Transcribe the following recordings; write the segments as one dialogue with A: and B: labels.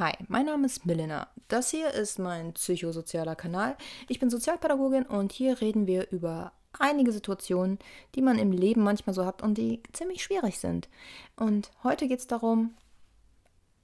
A: Hi, mein Name ist Milena. Das hier ist mein psychosozialer Kanal. Ich bin Sozialpädagogin und hier reden wir über einige Situationen, die man im Leben manchmal so hat und die ziemlich schwierig sind. Und heute geht es darum,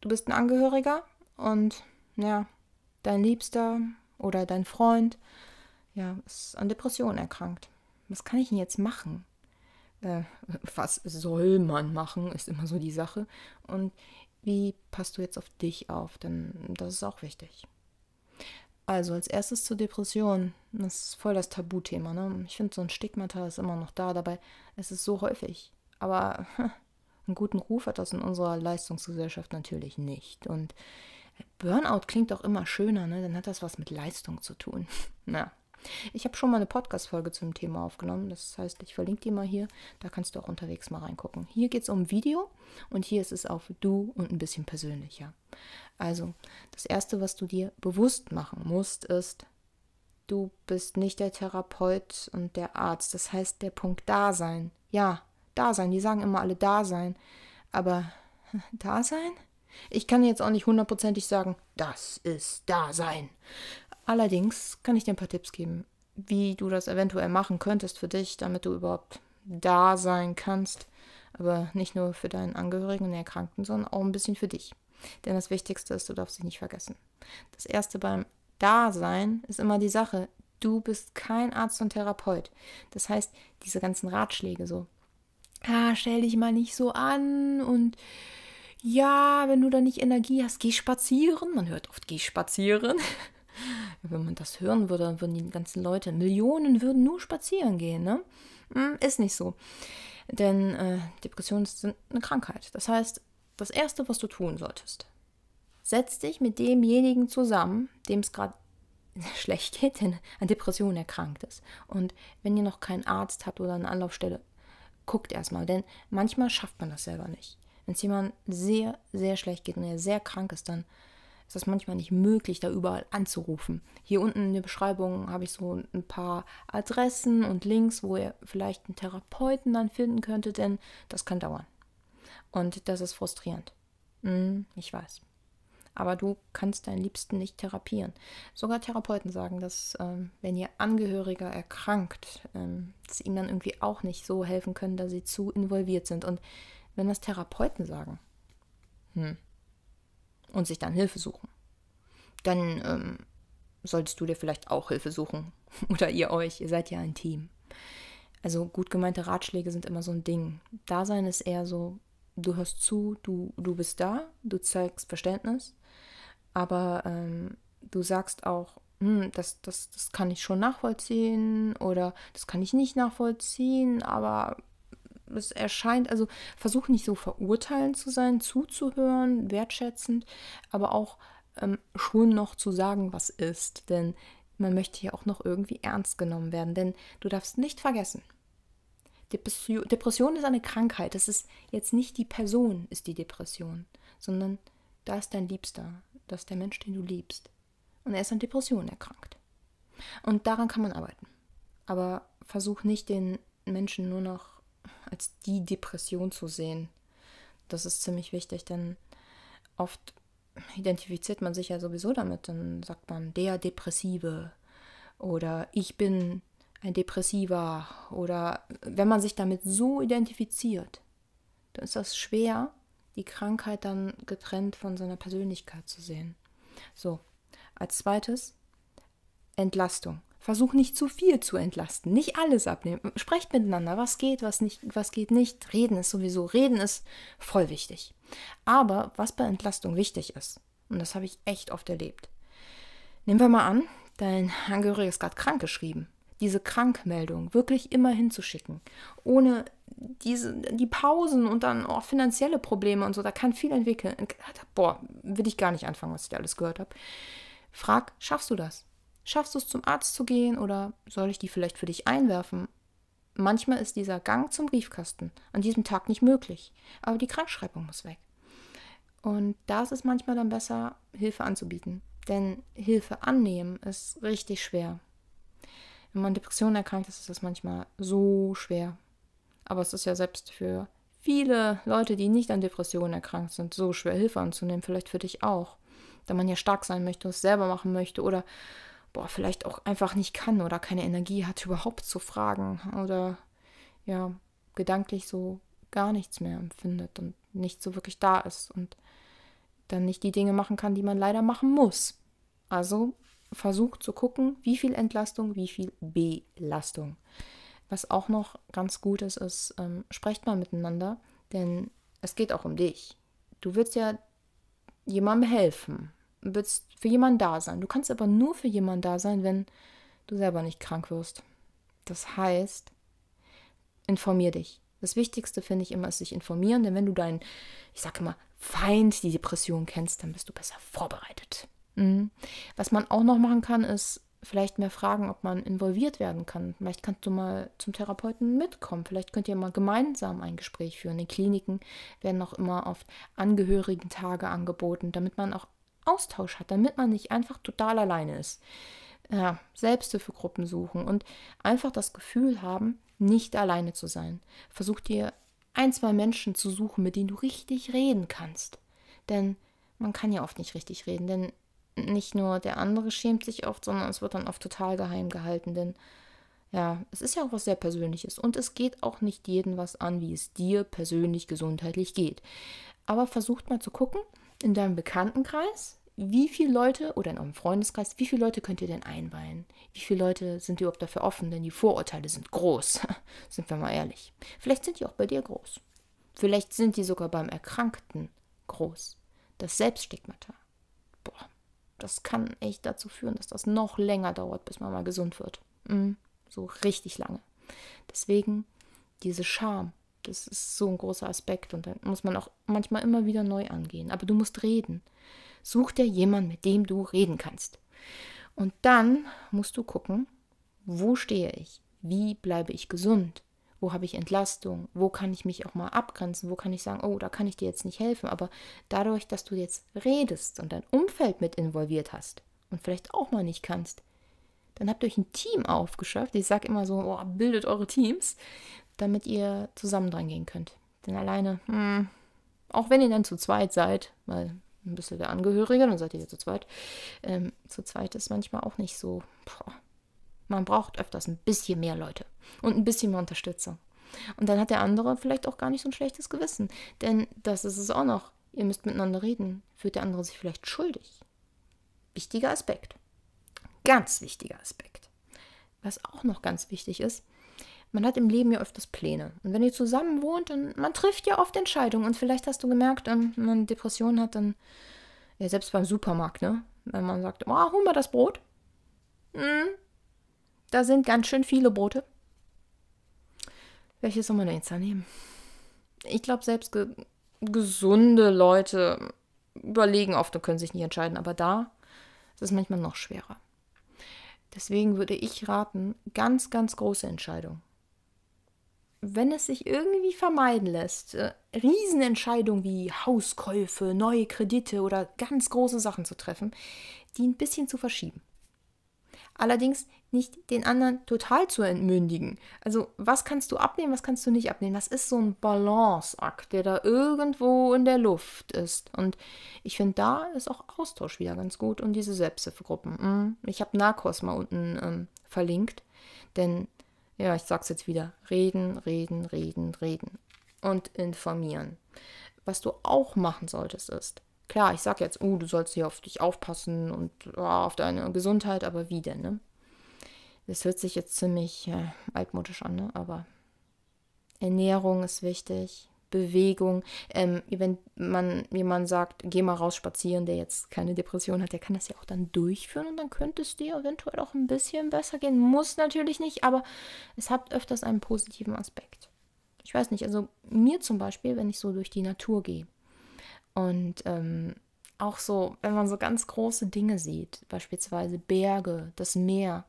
A: du bist ein Angehöriger und ja, dein Liebster oder dein Freund ja, ist an Depressionen erkrankt. Was kann ich denn jetzt machen? Äh, was soll man machen, ist immer so die Sache. Und wie passt du jetzt auf dich auf? Denn das ist auch wichtig. Also als erstes zur Depression. Das ist voll das Tabuthema. Ne? Ich finde, so ein Stigmata ist immer noch da. Dabei es ist so häufig. Aber einen guten Ruf hat das in unserer Leistungsgesellschaft natürlich nicht. Und Burnout klingt auch immer schöner. Ne? Dann hat das was mit Leistung zu tun. Na, ich habe schon mal eine Podcast-Folge zum Thema aufgenommen. Das heißt, ich verlinke die mal hier. Da kannst du auch unterwegs mal reingucken. Hier geht es um Video und hier ist es auf Du und ein bisschen persönlicher. Also, das Erste, was du dir bewusst machen musst, ist, du bist nicht der Therapeut und der Arzt. Das heißt, der Punkt Dasein. Ja, Dasein. Die sagen immer alle Dasein. Aber Dasein? Ich kann jetzt auch nicht hundertprozentig sagen, das ist Dasein. Allerdings kann ich dir ein paar Tipps geben, wie du das eventuell machen könntest für dich, damit du überhaupt da sein kannst. Aber nicht nur für deinen Angehörigen und Erkrankten, sondern auch ein bisschen für dich. Denn das Wichtigste ist, du darfst dich nicht vergessen. Das Erste beim Dasein ist immer die Sache, du bist kein Arzt und Therapeut. Das heißt, diese ganzen Ratschläge so, ah, stell dich mal nicht so an und ja, wenn du da nicht Energie hast, geh spazieren. Man hört oft, geh spazieren. Wenn man das hören würde, dann würden die ganzen Leute, Millionen würden nur spazieren gehen, ne? Hm, ist nicht so. Denn äh, Depressionen sind eine Krankheit. Das heißt, das Erste, was du tun solltest, setz dich mit demjenigen zusammen, dem es gerade schlecht geht, denn an Depressionen erkrankt ist. Und wenn ihr noch keinen Arzt habt oder eine Anlaufstelle, guckt erstmal, denn manchmal schafft man das selber nicht. Wenn es jemand sehr, sehr schlecht geht und er sehr krank ist, dann ist das manchmal nicht möglich, da überall anzurufen. Hier unten in der Beschreibung habe ich so ein paar Adressen und Links, wo ihr vielleicht einen Therapeuten dann finden könntet, denn das kann dauern. Und das ist frustrierend. Hm, ich weiß. Aber du kannst deinen Liebsten nicht therapieren. Sogar Therapeuten sagen, dass ähm, wenn ihr Angehöriger erkrankt, ähm, sie ihm dann irgendwie auch nicht so helfen können, da sie zu involviert sind. Und wenn das Therapeuten sagen, hm, und sich dann Hilfe suchen. Dann ähm, solltest du dir vielleicht auch Hilfe suchen. Oder ihr euch, ihr seid ja ein Team. Also gut gemeinte Ratschläge sind immer so ein Ding. Dasein ist eher so, du hörst zu, du, du bist da, du zeigst Verständnis, aber ähm, du sagst auch, hm, das, das, das kann ich schon nachvollziehen oder das kann ich nicht nachvollziehen, aber es erscheint, also versuch nicht so verurteilend zu sein, zuzuhören, wertschätzend, aber auch ähm, schon noch zu sagen, was ist. Denn man möchte ja auch noch irgendwie ernst genommen werden. Denn du darfst nicht vergessen, Depression, Depression ist eine Krankheit. Das ist jetzt nicht die Person, ist die Depression, sondern da ist dein Liebster, das ist der Mensch, den du liebst. Und er ist an Depressionen erkrankt. Und daran kann man arbeiten. Aber versuch nicht, den Menschen nur noch als die Depression zu sehen. Das ist ziemlich wichtig, denn oft identifiziert man sich ja sowieso damit. Dann sagt man der Depressive oder ich bin ein Depressiver oder wenn man sich damit so identifiziert, dann ist das schwer, die Krankheit dann getrennt von seiner Persönlichkeit zu sehen. So, als zweites Entlastung. Versuch nicht zu viel zu entlasten, nicht alles abnehmen. Sprecht miteinander, was geht, was nicht, was geht nicht. Reden ist sowieso, reden ist voll wichtig. Aber was bei Entlastung wichtig ist, und das habe ich echt oft erlebt. Nehmen wir mal an, dein Angehöriger ist gerade krank geschrieben. Diese Krankmeldung wirklich immer hinzuschicken, ohne diese, die Pausen und dann auch oh, finanzielle Probleme und so, da kann viel entwickeln. Boah, will ich gar nicht anfangen, was ich da alles gehört habe. Frag, schaffst du das? Schaffst du es zum Arzt zu gehen oder soll ich die vielleicht für dich einwerfen? Manchmal ist dieser Gang zum Briefkasten an diesem Tag nicht möglich, aber die Krankschreibung muss weg. Und da ist es manchmal dann besser, Hilfe anzubieten. Denn Hilfe annehmen ist richtig schwer. Wenn man Depressionen erkrankt ist, ist das manchmal so schwer. Aber es ist ja selbst für viele Leute, die nicht an Depressionen erkrankt sind, so schwer Hilfe anzunehmen. Vielleicht für dich auch. Da man ja stark sein möchte, es selber machen möchte oder boah, vielleicht auch einfach nicht kann oder keine Energie hat, überhaupt zu fragen oder ja, gedanklich so gar nichts mehr empfindet und nicht so wirklich da ist und dann nicht die Dinge machen kann, die man leider machen muss. Also versucht zu gucken, wie viel Entlastung, wie viel Belastung. Was auch noch ganz gut ist, ist, ähm, sprecht mal miteinander, denn es geht auch um dich. Du willst ja jemandem helfen willst für jemanden da sein. Du kannst aber nur für jemanden da sein, wenn du selber nicht krank wirst. Das heißt, informier dich. Das Wichtigste finde ich immer ist sich informieren, denn wenn du deinen, ich sage immer, Feind die Depression kennst, dann bist du besser vorbereitet. Mhm. Was man auch noch machen kann, ist vielleicht mehr fragen, ob man involviert werden kann. Vielleicht kannst du mal zum Therapeuten mitkommen. Vielleicht könnt ihr mal gemeinsam ein Gespräch führen. In Kliniken werden auch immer oft Angehörigen-Tage angeboten, damit man auch Austausch hat, damit man nicht einfach total alleine ist. Ja, Selbsthilfegruppen suchen und einfach das Gefühl haben, nicht alleine zu sein. Versuch dir ein, zwei Menschen zu suchen, mit denen du richtig reden kannst. Denn man kann ja oft nicht richtig reden, denn nicht nur der andere schämt sich oft, sondern es wird dann oft total geheim gehalten, denn ja, es ist ja auch was sehr Persönliches und es geht auch nicht jeden was an, wie es dir persönlich gesundheitlich geht. Aber versucht mal zu gucken in deinem Bekanntenkreis, wie viele Leute oder in eurem Freundeskreis, wie viele Leute könnt ihr denn einweihen? Wie viele Leute sind überhaupt dafür offen? Denn die Vorurteile sind groß, sind wir mal ehrlich. Vielleicht sind die auch bei dir groß. Vielleicht sind die sogar beim Erkrankten groß. Das Selbststigmata. Boah, das kann echt dazu führen, dass das noch länger dauert, bis man mal gesund wird. Mm, so richtig lange. Deswegen diese Scham, das ist so ein großer Aspekt und dann muss man auch manchmal immer wieder neu angehen. Aber du musst reden. Such dir jemanden, mit dem du reden kannst. Und dann musst du gucken, wo stehe ich? Wie bleibe ich gesund? Wo habe ich Entlastung? Wo kann ich mich auch mal abgrenzen? Wo kann ich sagen, oh, da kann ich dir jetzt nicht helfen? Aber dadurch, dass du jetzt redest und dein Umfeld mit involviert hast und vielleicht auch mal nicht kannst, dann habt ihr euch ein Team aufgeschafft. Ich sage immer so, oh, bildet eure Teams, damit ihr zusammen dran gehen könnt. Denn alleine, mh, hm, auch wenn ihr dann zu zweit seid, weil ein bisschen der Angehörige, dann seid ihr zu zweit. Ähm, zu zweit ist manchmal auch nicht so. Boah. Man braucht öfters ein bisschen mehr Leute und ein bisschen mehr Unterstützung. Und dann hat der andere vielleicht auch gar nicht so ein schlechtes Gewissen. Denn das ist es auch noch. Ihr müsst miteinander reden. Fühlt der andere sich vielleicht schuldig? Wichtiger Aspekt. Ganz wichtiger Aspekt. Was auch noch ganz wichtig ist, man hat im Leben ja öfters Pläne. Und wenn ihr zusammen wohnt und man trifft ja oft Entscheidungen und vielleicht hast du gemerkt, ähm, wenn man Depressionen hat, dann, ja, selbst beim Supermarkt, ne? Wenn man sagt, oh, hol mal das Brot. Hm, da sind ganz schön viele Brote. Welches soll man denn jetzt da nehmen? Ich glaube, selbst ge gesunde Leute überlegen oft und können sich nicht entscheiden, aber da ist es manchmal noch schwerer. Deswegen würde ich raten, ganz, ganz große Entscheidungen wenn es sich irgendwie vermeiden lässt, äh, Riesenentscheidungen wie Hauskäufe, neue Kredite oder ganz große Sachen zu treffen, die ein bisschen zu verschieben. Allerdings nicht den anderen total zu entmündigen. Also was kannst du abnehmen, was kannst du nicht abnehmen? Das ist so ein Balanceakt, der da irgendwo in der Luft ist. Und ich finde, da ist auch Austausch wieder ganz gut und diese Selbsthilfegruppen. Hm, ich habe Narcos mal unten ähm, verlinkt, denn ja, ich sag's jetzt wieder, reden, reden, reden, reden und informieren. Was du auch machen solltest ist, klar, ich sag jetzt, oh, du sollst hier auf dich aufpassen und oh, auf deine Gesundheit, aber wie denn, ne? Das hört sich jetzt ziemlich äh, altmodisch an, ne? aber Ernährung ist wichtig, Bewegung. Ähm, wenn man jemand sagt, geh mal raus spazieren, der jetzt keine Depression hat, der kann das ja auch dann durchführen und dann könnte es dir eventuell auch ein bisschen besser gehen. Muss natürlich nicht, aber es hat öfters einen positiven Aspekt. Ich weiß nicht, also mir zum Beispiel, wenn ich so durch die Natur gehe und ähm, auch so, wenn man so ganz große Dinge sieht, beispielsweise Berge, das Meer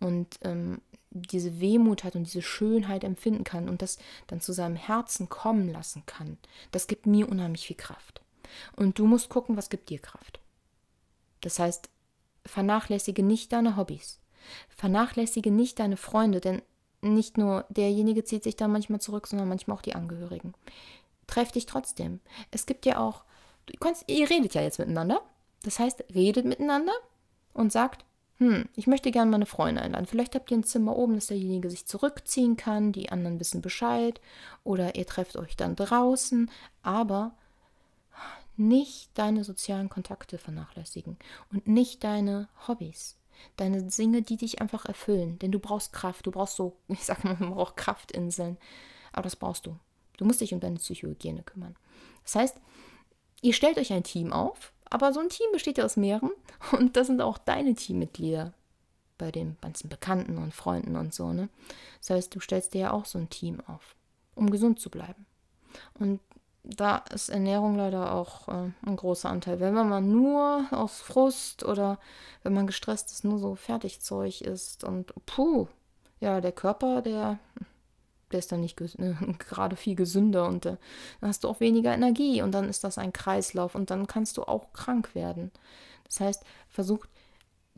A: und ähm, diese Wehmut hat und diese Schönheit empfinden kann und das dann zu seinem Herzen kommen lassen kann, das gibt mir unheimlich viel Kraft. Und du musst gucken, was gibt dir Kraft. Das heißt, vernachlässige nicht deine Hobbys, vernachlässige nicht deine Freunde, denn nicht nur derjenige zieht sich da manchmal zurück, sondern manchmal auch die Angehörigen. Treff dich trotzdem. Es gibt ja auch kannst, ihr redet ja jetzt miteinander. Das heißt, redet miteinander und sagt, hm, ich möchte gerne meine Freunde einladen. Vielleicht habt ihr ein Zimmer oben, dass derjenige sich zurückziehen kann, die anderen wissen Bescheid oder ihr trefft euch dann draußen, aber nicht deine sozialen Kontakte vernachlässigen und nicht deine Hobbys. Deine Dinge, die dich einfach erfüllen, denn du brauchst Kraft, du brauchst so, ich sag mal, man braucht Kraftinseln, aber das brauchst du. Du musst dich um deine Psychohygiene kümmern. Das heißt, ihr stellt euch ein Team auf, aber so ein Team besteht ja aus mehreren und das sind auch deine Teammitglieder bei den ganzen Bekannten und Freunden und so, ne? Das heißt, du stellst dir ja auch so ein Team auf, um gesund zu bleiben. Und da ist Ernährung leider auch äh, ein großer Anteil. Wenn man nur aus Frust oder wenn man gestresst ist, nur so Fertigzeug ist und puh, ja, der Körper, der der ist dann nicht ne, gerade viel gesünder und äh, dann hast du auch weniger Energie und dann ist das ein Kreislauf und dann kannst du auch krank werden. Das heißt, versuch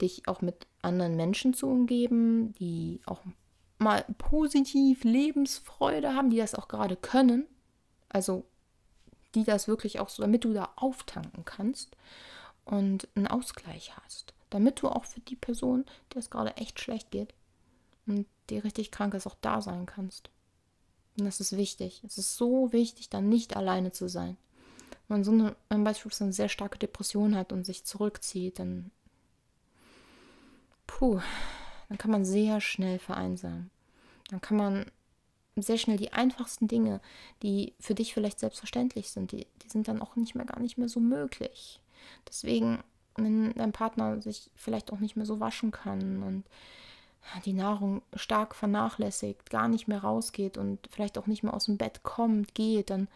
A: dich auch mit anderen Menschen zu umgeben, die auch mal positiv Lebensfreude haben, die das auch gerade können. Also die das wirklich auch so, damit du da auftanken kannst und einen Ausgleich hast. Damit du auch für die Person, der es gerade echt schlecht geht und die richtig krank ist, auch da sein kannst. Und das ist wichtig. Es ist so wichtig, dann nicht alleine zu sein. Wenn man so eine, wenn beispielsweise eine sehr starke Depression hat und sich zurückzieht, dann, puh, dann kann man sehr schnell vereinsamen. Dann kann man sehr schnell die einfachsten Dinge, die für dich vielleicht selbstverständlich sind, die, die sind dann auch nicht mehr gar nicht mehr so möglich. Deswegen, wenn dein Partner sich vielleicht auch nicht mehr so waschen kann und die Nahrung stark vernachlässigt, gar nicht mehr rausgeht und vielleicht auch nicht mehr aus dem Bett kommt, geht, dann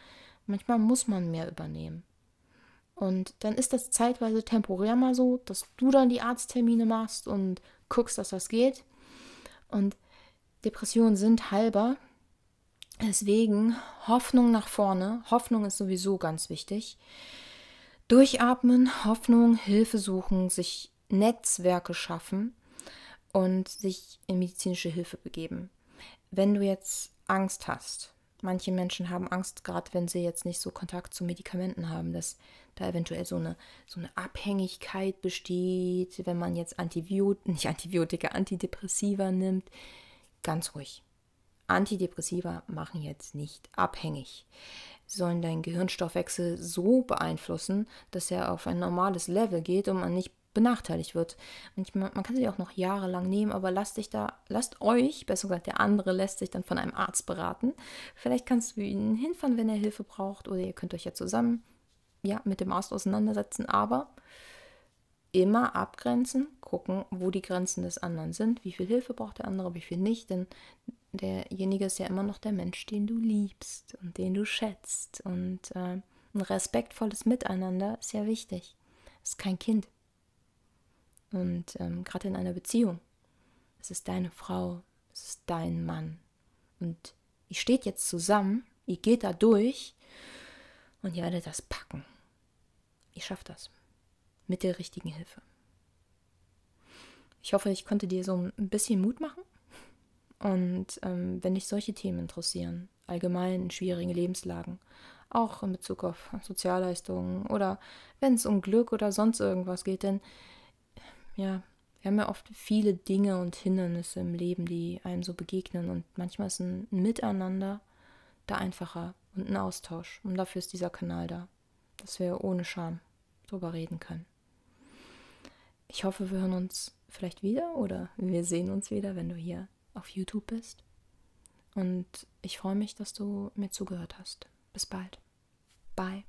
A: manchmal muss man mehr übernehmen. Und dann ist das zeitweise temporär mal so, dass du dann die Arzttermine machst und guckst, dass das geht. Und Depressionen sind halber. Deswegen Hoffnung nach vorne. Hoffnung ist sowieso ganz wichtig. Durchatmen, Hoffnung, Hilfe suchen, sich Netzwerke schaffen und sich in medizinische Hilfe begeben. Wenn du jetzt Angst hast, manche Menschen haben Angst, gerade wenn sie jetzt nicht so Kontakt zu Medikamenten haben, dass da eventuell so eine, so eine Abhängigkeit besteht, wenn man jetzt Antibiotika, nicht Antibiotika, Antidepressiva nimmt. Ganz ruhig. Antidepressiva machen jetzt nicht abhängig, sollen deinen Gehirnstoffwechsel so beeinflussen, dass er auf ein normales Level geht und man nicht benachteiligt wird. Und man, man kann sie auch noch jahrelang nehmen, aber lasst dich da, lasst euch, besser gesagt, der andere lässt sich dann von einem Arzt beraten. Vielleicht kannst du ihn hinfahren, wenn er Hilfe braucht, oder ihr könnt euch ja zusammen ja, mit dem Arzt auseinandersetzen, aber immer abgrenzen, gucken, wo die Grenzen des anderen sind, wie viel Hilfe braucht der andere, wie viel nicht, denn derjenige ist ja immer noch der Mensch, den du liebst und den du schätzt. Und äh, ein respektvolles Miteinander ist ja wichtig. Ist kein Kind. Und ähm, gerade in einer Beziehung. Es ist deine Frau, es ist dein Mann. Und ihr steht jetzt zusammen, ihr geht da durch und ihr werdet das packen. Ihr schafft das. Mit der richtigen Hilfe. Ich hoffe, ich konnte dir so ein bisschen Mut machen. Und ähm, wenn dich solche Themen interessieren, allgemein in schwierigen Lebenslagen, auch in Bezug auf Sozialleistungen oder wenn es um Glück oder sonst irgendwas geht, denn ja, wir haben ja oft viele Dinge und Hindernisse im Leben, die einem so begegnen. Und manchmal ist ein Miteinander da einfacher und ein Austausch. Und dafür ist dieser Kanal da, dass wir ohne Scham drüber reden können. Ich hoffe, wir hören uns vielleicht wieder oder wir sehen uns wieder, wenn du hier auf YouTube bist. Und ich freue mich, dass du mir zugehört hast. Bis bald. Bye.